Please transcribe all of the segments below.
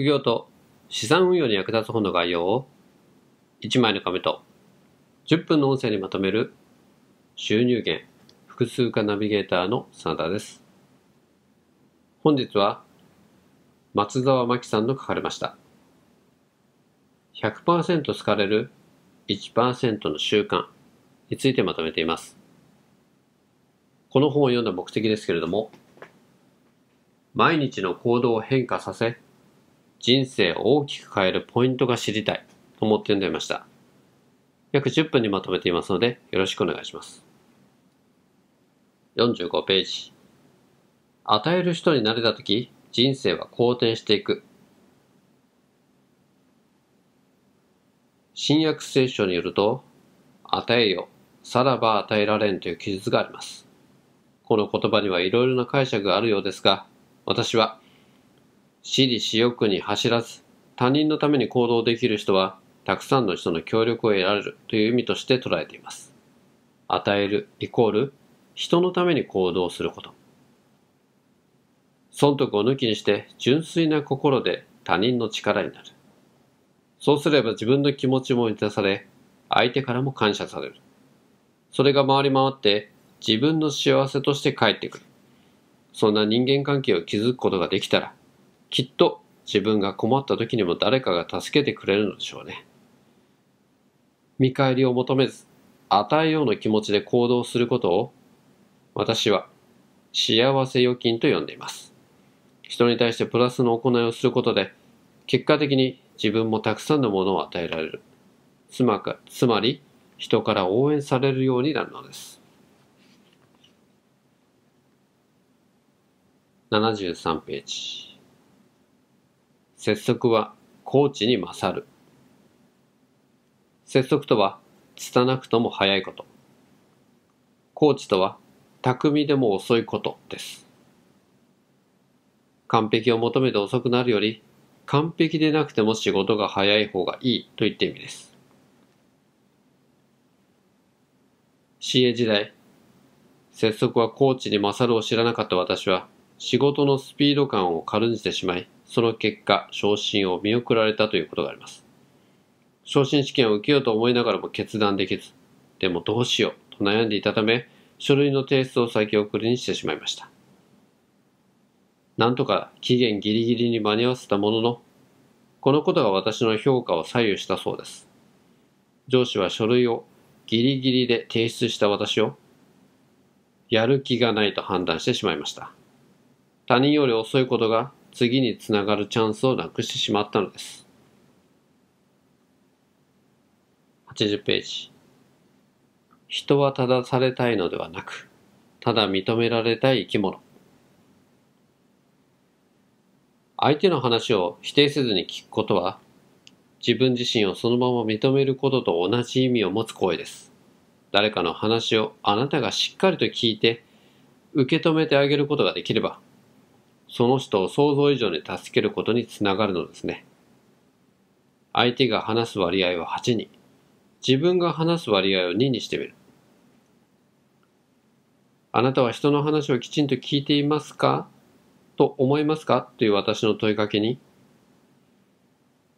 副業と資産運用に役立つ本の概要を1枚の紙と10分の音声にまとめる収入源複数化ナビゲーターの真田です。本日は松沢真紀さんの書かれました。100%好かれる1%の習慣についてまとめています。この本を読んだ目的ですけれども、毎日の行動を変化させ、人生を大きく変えるポイントが知りたいと思って読んでみました。約10分にまとめていますので、よろしくお願いします。45ページ。与える人になれたとき、人生は好転していく。新約聖書によると、与えよ、さらば与えられんという記述があります。この言葉にはいろいろな解釈があるようですが、私は私利私欲に走らず、他人のために行動できる人は、たくさんの人の協力を得られるという意味として捉えています。与えるイコール、人のために行動すること。損得を抜きにして純粋な心で他人の力になる。そうすれば自分の気持ちも満たされ、相手からも感謝される。それが回り回って自分の幸せとして帰ってくる。そんな人間関係を築くことができたら、きっと自分が困った時にも誰かが助けてくれるのでしょうね。見返りを求めず、与えようの気持ちで行動することを、私は幸せ預金と呼んでいます。人に対してプラスの行いをすることで、結果的に自分もたくさんのものを与えられる。つまかつまり、人から応援されるようになるのです。73ページ。拙速は高知に勝る。拙速とは、拙くとも早いこと。高知とは、巧みでも遅いことです。完璧を求めて遅くなるより、完璧でなくても仕事が早い方がいいといった意味です。CA 時代、拙速はコーチに勝るを知らなかった私は、仕事のスピード感を軽んじてしまい、その結果、昇進を見送られたということがあります。昇進試験を受けようと思いながらも決断できず、でもどうしようと悩んでいたため、書類の提出を先送りにしてしまいました。なんとか期限ギリギリに間に合わせたものの、このことが私の評価を左右したそうです。上司は書類をギリギリで提出した私を、やる気がないと判断してしまいました。他人より遅いことが次につながるチャンスをなくしてしまったのです。80ページ。人は正されたいのではなく、ただ認められたい生き物。相手の話を否定せずに聞くことは、自分自身をそのまま認めることと同じ意味を持つ行為です。誰かの話をあなたがしっかりと聞いて、受け止めてあげることができれば、その人を想像以上に助けることにつながるのですね。相手が話す割合は8に、自分が話す割合を2にしてみる。あなたは人の話をきちんと聞いていますかと思いますかという私の問いかけに、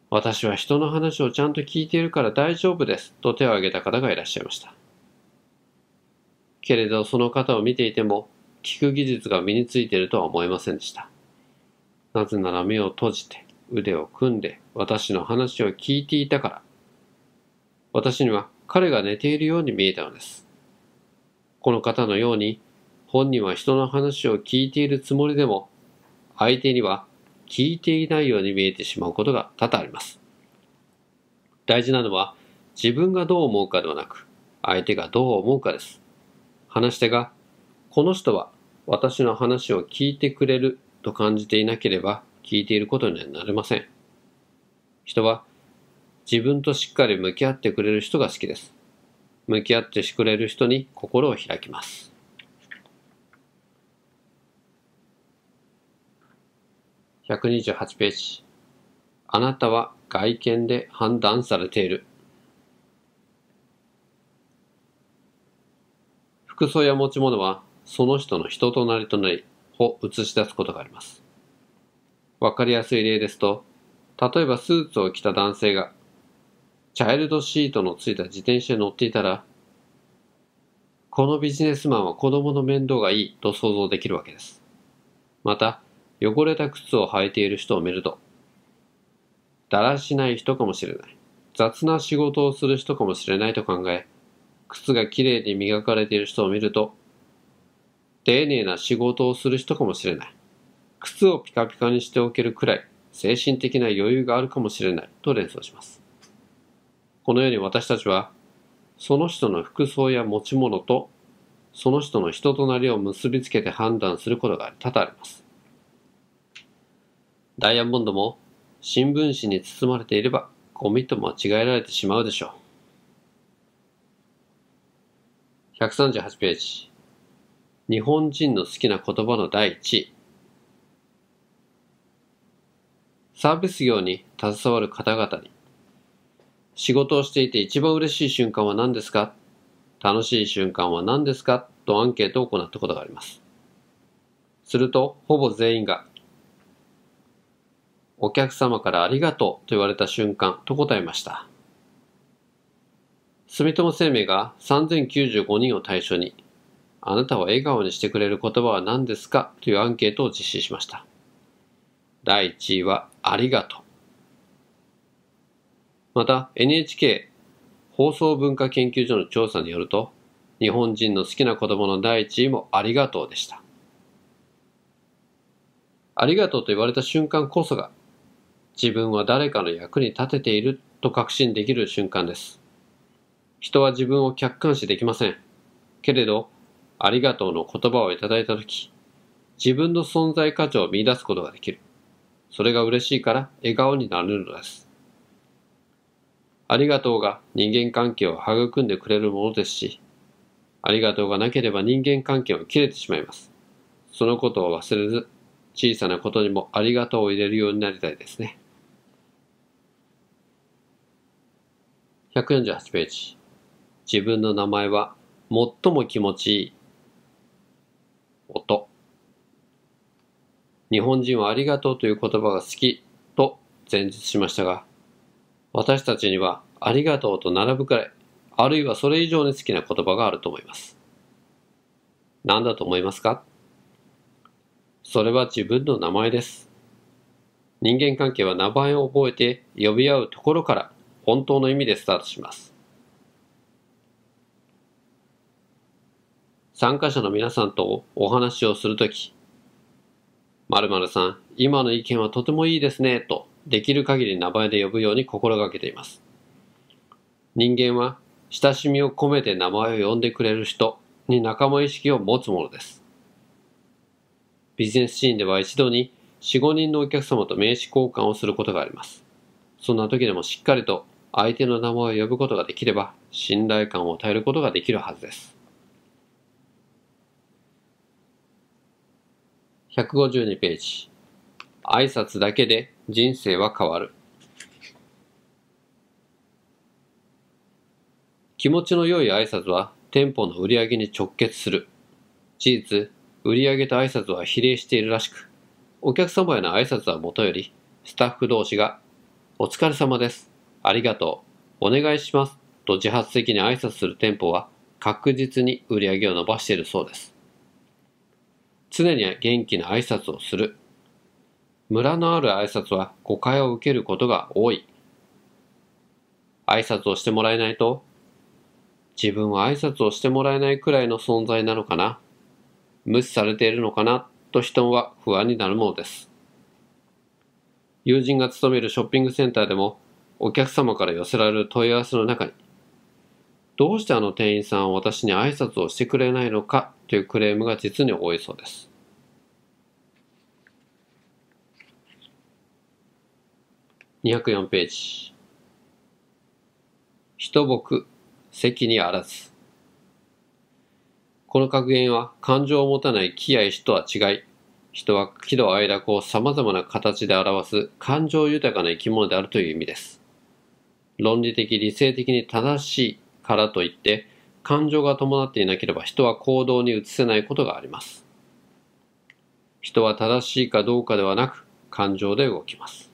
私は人の話をちゃんと聞いているから大丈夫ですと手を挙げた方がいらっしゃいました。けれどその方を見ていても、聞く技術が身についているとは思えませんでした。なぜなら目を閉じて、腕を組んで、私の話を聞いていたから。私には彼が寝ているように見えたのです。この方のように、本人は人の話を聞いているつもりでも、相手には聞いていないように見えてしまうことが多々あります。大事なのは、自分がどう思うかではなく、相手がどう思うかです。話し手が、この人は私の話を聞いてくれると感じていなければ聞いていることにはなれません。人は自分としっかり向き合ってくれる人が好きです。向き合ってくれる人に心を開きます。128ページ。あなたは外見で判断されている。服装や持ち物はその人の人となりとなりを映し出すことがあります。わかりやすい例ですと、例えばスーツを着た男性が、チャイルドシートのついた自転車に乗っていたら、このビジネスマンは子供の面倒がいいと想像できるわけです。また、汚れた靴を履いている人を見ると、だらしない人かもしれない。雑な仕事をする人かもしれないと考え、靴がきれいに磨かれている人を見ると、丁寧な仕事をする人かもしれない。靴をピカピカにしておけるくらい、精神的な余裕があるかもしれないと連想します。このように私たちは、その人の服装や持ち物と、その人の人となりを結びつけて判断することが多々あります。ダイヤモンドも新聞紙に包まれていればゴミと間違えられてしまうでしょう。138ページ。日本人の好きな言葉の第一位。サービス業に携わる方々に。仕事をしていて一番嬉しい瞬間は何ですか楽しい瞬間は何ですかとアンケートを行ったことがあります。すると、ほぼ全員が、お客様からありがとうと言われた瞬間と答えました。住友生命が3095人を対象にあなたを笑顔にしてくれる言葉は何ですかというアンケートを実施しました。第1位は、ありがとう。また、NHK 放送文化研究所の調査によると、日本人の好きな子供の第1位もありがとうでした。ありがとうと言われた瞬間こそが、自分は誰かの役に立てていると確信できる瞬間です。人は自分を客観視できません。けれど、ありがとうの言葉をいただいたとき、自分の存在価値を見出すことができる。それが嬉しいから笑顔になれるのです。ありがとうが人間関係を育んでくれるものですし、ありがとうがなければ人間関係は切れてしまいます。そのことを忘れず、小さなことにもありがとうを入れるようになりたいですね。148ページ。自分の名前は最も気持ちいい音。日本人はありがとうという言葉が好きと前述しましたが、私たちにはありがとうと並ぶくらい、あるいはそれ以上に好きな言葉があると思います。何だと思いますかそれは自分の名前です。人間関係は名前を覚えて呼び合うところから本当の意味でスタートします。参加者の皆さんとお話をするとき、まるさん、今の意見はとてもいいですね、と、できる限り名前で呼ぶように心がけています。人間は、親しみを込めて名前を呼んでくれる人に仲間意識を持つものです。ビジネスシーンでは一度に4、5人のお客様と名刺交換をすることがあります。そんな時でもしっかりと相手の名前を呼ぶことができれば信頼感を与えることができるはずです。152ページ。挨拶だけで人生は変わる。気持ちの良い挨拶は店舗の売り上げに直結する。事実、売り上げと挨拶は比例しているらしく、お客様への挨拶はもとより、スタッフ同士が、お疲れ様です。ありがとう。お願いします。と自発的に挨拶する店舗は確実に売り上げを伸ばしているそうです。常に元気な挨拶をする。村のある挨拶は誤解を受けることが多い。挨拶をしてもらえないと、自分は挨拶をしてもらえないくらいの存在なのかな、無視されているのかな、と人は不安になるものです。友人が勤めるショッピングセンターでも、お客様から寄せられる問い合わせの中に、どうしてあの店員さんは私に挨拶をしてくれないのかというクレームが実に多いそうです。204ページ。人僕、席にあらず。この格言は感情を持たない気や意志とは違い、人は喜怒哀楽を様々な形で表す感情豊かな生き物であるという意味です。論理的、理性的に正しいからといって感情が伴っていなければ人は行動に移せないことがあります。人は正しいかどうかではなく感情で動きます。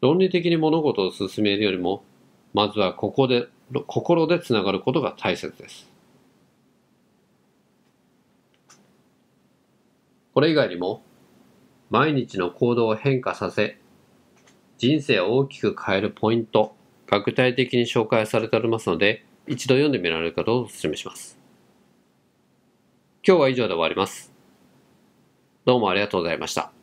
論理的に物事を進めるよりもまずはここで心でつながることが大切です。これ以外にも毎日の行動を変化させ人生を大きく変えるポイントが具体的に紹介されておりますので、一度読んでみられるかとお勧めします。今日は以上で終わります。どうもありがとうございました。